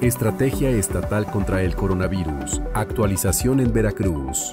Estrategia Estatal contra el Coronavirus. Actualización en Veracruz.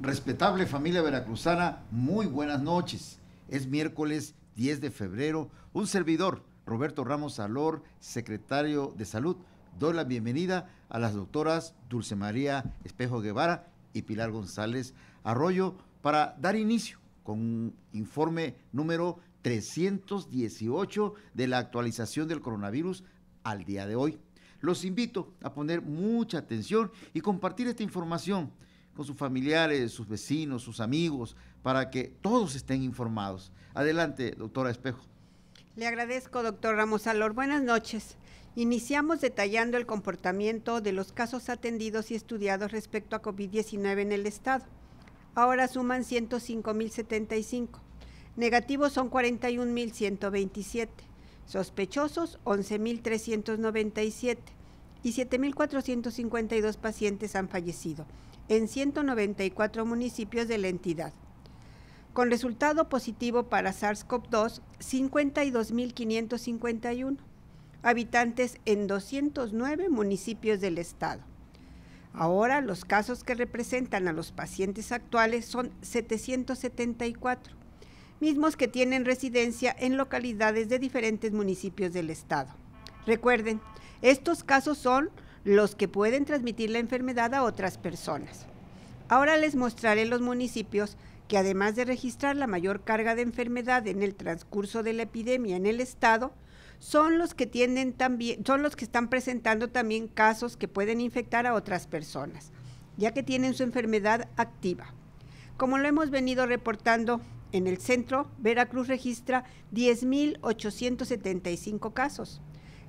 Respetable familia veracruzana, muy buenas noches. Es miércoles 10 de febrero. Un servidor, Roberto Ramos Alor, secretario de Salud, doy la bienvenida a las doctoras Dulce María Espejo Guevara y Pilar González Arroyo para dar inicio con un informe número 318 de la actualización del coronavirus al día de hoy. Los invito a poner mucha atención y compartir esta información con sus familiares, sus vecinos, sus amigos, para que todos estén informados. Adelante, doctora Espejo. Le agradezco, doctor Ramos Alor. Buenas noches. Iniciamos detallando el comportamiento de los casos atendidos y estudiados respecto a COVID-19 en el Estado. Ahora suman 105.075. Negativos son 41.127. Sospechosos 11.397. Y 7.452 pacientes han fallecido en 194 municipios de la entidad. Con resultado positivo para SARS-CoV-2, 52.551 habitantes en 209 municipios del estado. Ahora los casos que representan a los pacientes actuales son 774, mismos que tienen residencia en localidades de diferentes municipios del estado. Recuerden, estos casos son los que pueden transmitir la enfermedad a otras personas. Ahora les mostraré los municipios que además de registrar la mayor carga de enfermedad en el transcurso de la epidemia en el estado, son los que tienen también, son los que están presentando también casos que pueden infectar a otras personas, ya que tienen su enfermedad activa. Como lo hemos venido reportando en el centro, Veracruz registra 10.875 casos,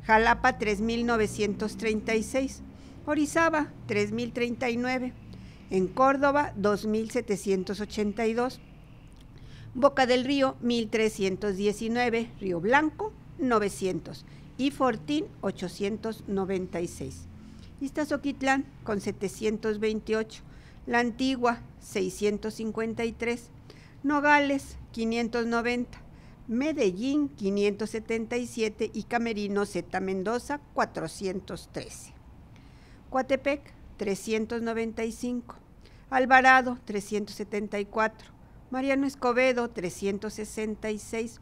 Jalapa 3.936, Orizaba 3.039, en Córdoba 2.782, Boca del Río 1.319, Río Blanco 900 y Fortín 896. Iztazoquitlán con 728, La Antigua 653, Nogales 590, Medellín 577 y Camerino Z Mendoza 413. Coatepec 395, Alvarado 374, Mariano Escobedo 366,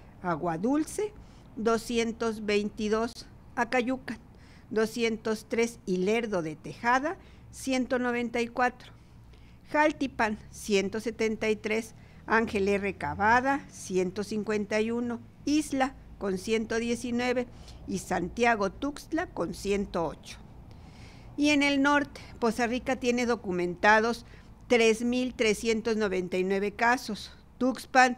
Agua Dulce, 222 Acayucan, 203 Hilerdo de Tejada, 194. Jaltipan, 173. Ángel R. Cavada, 151. Isla, con 119. Y Santiago Tuxtla, con 108. Y en el norte, Poza Rica tiene documentados 3.399 casos. Tuxpan,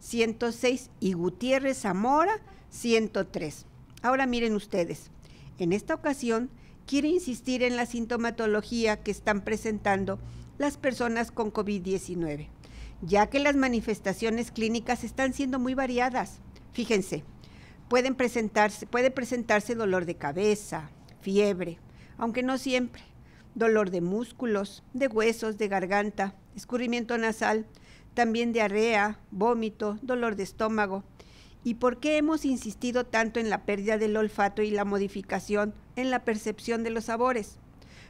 106 y Gutiérrez Zamora 103. Ahora miren ustedes, en esta ocasión quiero insistir en la sintomatología que están presentando las personas con COVID-19, ya que las manifestaciones clínicas están siendo muy variadas. Fíjense, pueden presentarse, puede presentarse dolor de cabeza, fiebre, aunque no siempre, dolor de músculos, de huesos, de garganta, escurrimiento nasal, también diarrea, vómito, dolor de estómago. ¿Y por qué hemos insistido tanto en la pérdida del olfato y la modificación en la percepción de los sabores?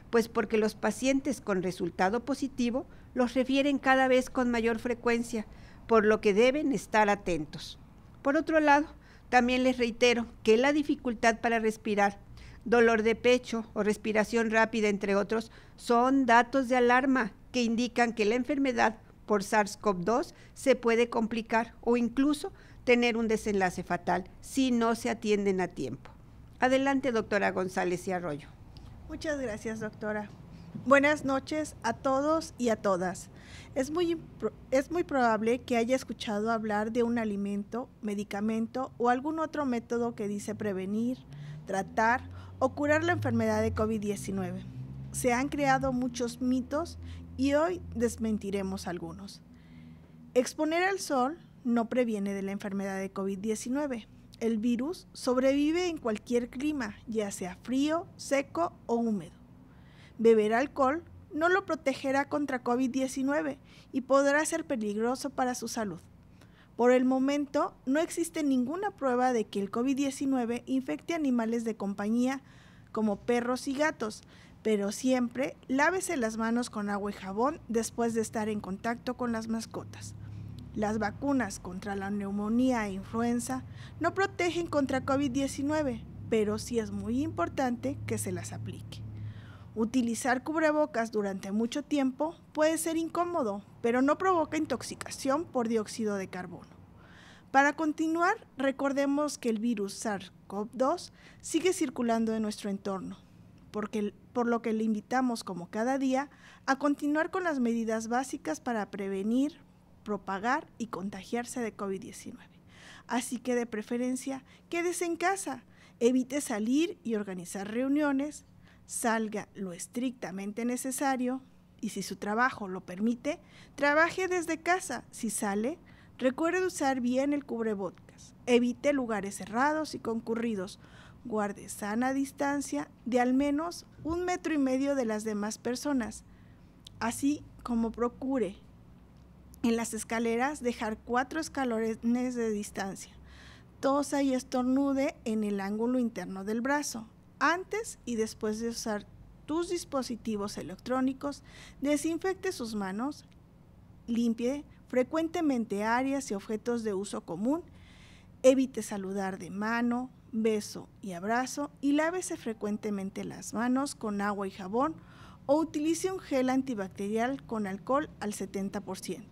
Pues porque los pacientes con resultado positivo los refieren cada vez con mayor frecuencia, por lo que deben estar atentos. Por otro lado, también les reitero que la dificultad para respirar, dolor de pecho o respiración rápida, entre otros, son datos de alarma que indican que la enfermedad por SARS-CoV-2 se puede complicar o incluso tener un desenlace fatal si no se atienden a tiempo. Adelante, doctora González y Arroyo. Muchas gracias, doctora. Buenas noches a todos y a todas. Es muy, es muy probable que haya escuchado hablar de un alimento, medicamento o algún otro método que dice prevenir, tratar o curar la enfermedad de COVID-19. Se han creado muchos mitos y hoy desmentiremos algunos. Exponer al sol no previene de la enfermedad de COVID-19. El virus sobrevive en cualquier clima, ya sea frío, seco o húmedo. Beber alcohol no lo protegerá contra COVID-19 y podrá ser peligroso para su salud. Por el momento, no existe ninguna prueba de que el COVID-19 infecte animales de compañía como perros y gatos, pero siempre lávese las manos con agua y jabón después de estar en contacto con las mascotas. Las vacunas contra la neumonía e influenza no protegen contra COVID-19, pero sí es muy importante que se las aplique. Utilizar cubrebocas durante mucho tiempo puede ser incómodo, pero no provoca intoxicación por dióxido de carbono. Para continuar, recordemos que el virus SARS-CoV-2 sigue circulando en nuestro entorno, porque el por lo que le invitamos, como cada día, a continuar con las medidas básicas para prevenir, propagar y contagiarse de COVID-19. Así que de preferencia, quédese en casa, evite salir y organizar reuniones, salga lo estrictamente necesario y si su trabajo lo permite, trabaje desde casa. Si sale, recuerde usar bien el cubrebocas. Evite lugares cerrados y concurridos guarde sana distancia de al menos un metro y medio de las demás personas, así como procure en las escaleras dejar cuatro escalones de distancia. Tosa y estornude en el ángulo interno del brazo, antes y después de usar tus dispositivos electrónicos, desinfecte sus manos, limpie frecuentemente áreas y objetos de uso común, evite saludar de mano, beso y abrazo y lávese frecuentemente las manos con agua y jabón o utilice un gel antibacterial con alcohol al 70%.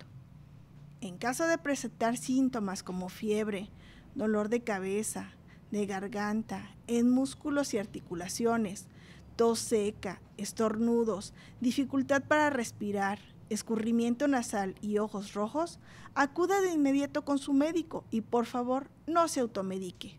En caso de presentar síntomas como fiebre, dolor de cabeza, de garganta, en músculos y articulaciones, tos seca, estornudos, dificultad para respirar, escurrimiento nasal y ojos rojos, acuda de inmediato con su médico y por favor no se automedique.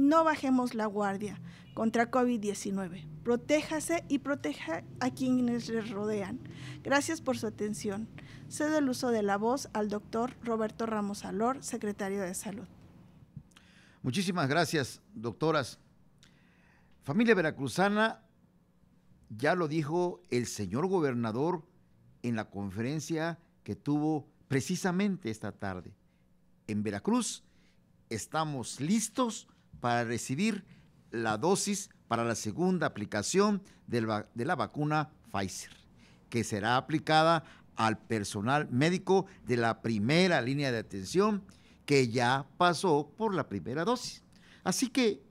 No bajemos la guardia contra COVID-19. Protéjase y proteja a quienes les rodean. Gracias por su atención. Cedo el uso de la voz al doctor Roberto Ramos Alor, secretario de Salud. Muchísimas gracias, doctoras. Familia veracruzana, ya lo dijo el señor gobernador en la conferencia que tuvo precisamente esta tarde. En Veracruz estamos listos para recibir la dosis para la segunda aplicación de la, vacuna Pfizer, que será aplicada al personal médico de la primera línea de atención que ya pasó por la primera dosis. Así que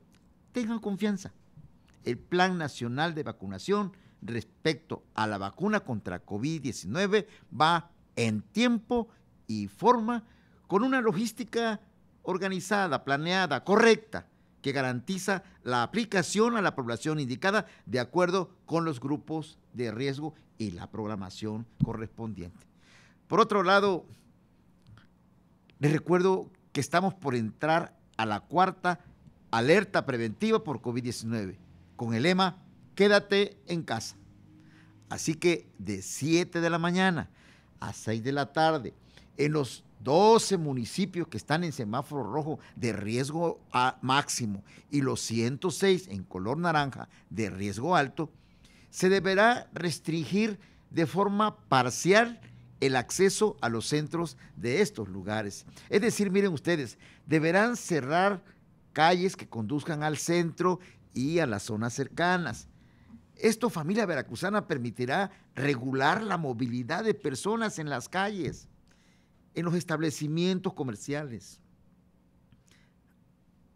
tengan confianza. El Plan Nacional de Vacunación respecto a la vacuna contra COVID-19 va en tiempo y forma con una logística organizada, planeada, correcta, que garantiza la aplicación a la población indicada de acuerdo con los grupos de riesgo y la programación correspondiente. Por otro lado, les recuerdo que estamos por entrar a la cuarta alerta preventiva por COVID-19 con el lema Quédate en casa. Así que de 7 de la mañana a 6 de la tarde en los 12 municipios que están en semáforo rojo de riesgo máximo y los 106 en color naranja de riesgo alto, se deberá restringir de forma parcial el acceso a los centros de estos lugares. Es decir, miren ustedes, deberán cerrar calles que conduzcan al centro y a las zonas cercanas. Esto, familia veracruzana, permitirá regular la movilidad de personas en las calles en los establecimientos comerciales,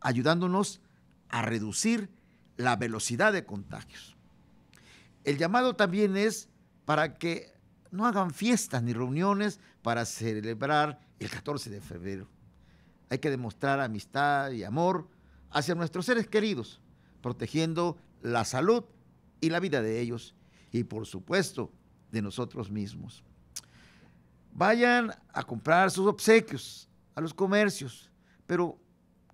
ayudándonos a reducir la velocidad de contagios. El llamado también es para que no hagan fiestas ni reuniones para celebrar el 14 de febrero. Hay que demostrar amistad y amor hacia nuestros seres queridos, protegiendo la salud y la vida de ellos y por supuesto de nosotros mismos. Vayan a comprar sus obsequios a los comercios, pero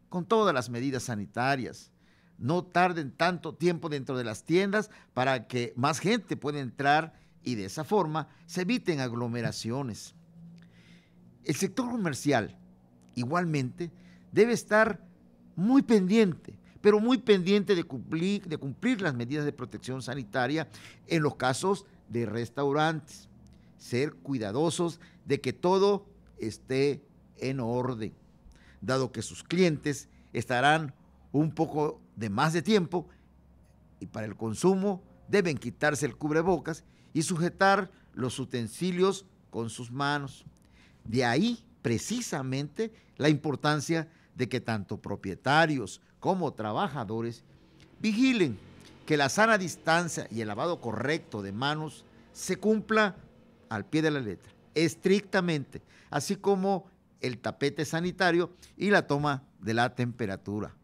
con todas las medidas sanitarias. No tarden tanto tiempo dentro de las tiendas para que más gente pueda entrar y de esa forma se eviten aglomeraciones. El sector comercial, igualmente, debe estar muy pendiente, pero muy pendiente de cumplir, de cumplir las medidas de protección sanitaria en los casos de restaurantes ser cuidadosos de que todo esté en orden, dado que sus clientes estarán un poco de más de tiempo y para el consumo deben quitarse el cubrebocas y sujetar los utensilios con sus manos. De ahí precisamente la importancia de que tanto propietarios como trabajadores vigilen que la sana distancia y el lavado correcto de manos se cumpla al pie de la letra, estrictamente, así como el tapete sanitario y la toma de la temperatura.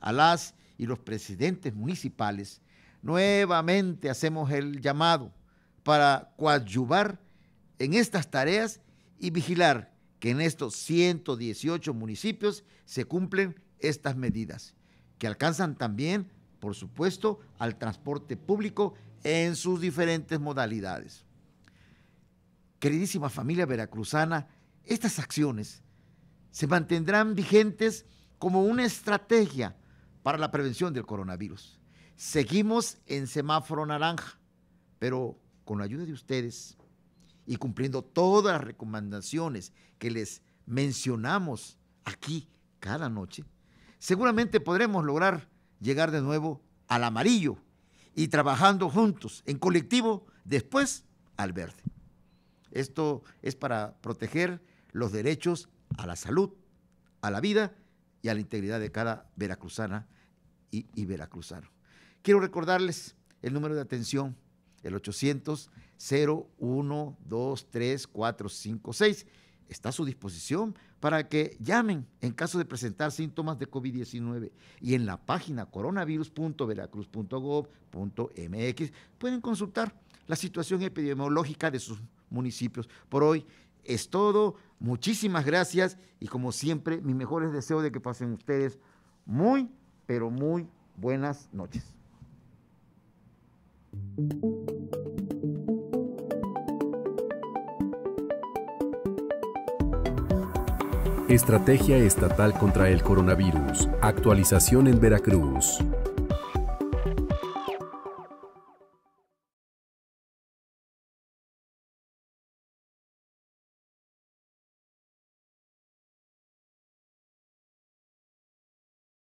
A las y los presidentes municipales, nuevamente hacemos el llamado para coadyuvar en estas tareas y vigilar que en estos 118 municipios se cumplen estas medidas, que alcanzan también, por supuesto, al transporte público en sus diferentes modalidades. Queridísima familia veracruzana, estas acciones se mantendrán vigentes como una estrategia para la prevención del coronavirus. Seguimos en semáforo naranja, pero con la ayuda de ustedes y cumpliendo todas las recomendaciones que les mencionamos aquí cada noche, seguramente podremos lograr llegar de nuevo al amarillo y trabajando juntos en colectivo después al verde. Esto es para proteger los derechos a la salud, a la vida y a la integridad de cada veracruzana y, veracruzano. Quiero recordarles el número de atención, el 800 0123456 Está a su disposición para que llamen en caso de presentar síntomas de COVID-19 y en la página coronavirus.veracruz.gov.mx pueden consultar la situación epidemiológica de sus municipios. Por hoy es todo. Muchísimas gracias y como siempre, mis mejores deseos de que pasen ustedes muy, pero muy buenas noches. Estrategia Estatal contra el Coronavirus. Actualización en Veracruz.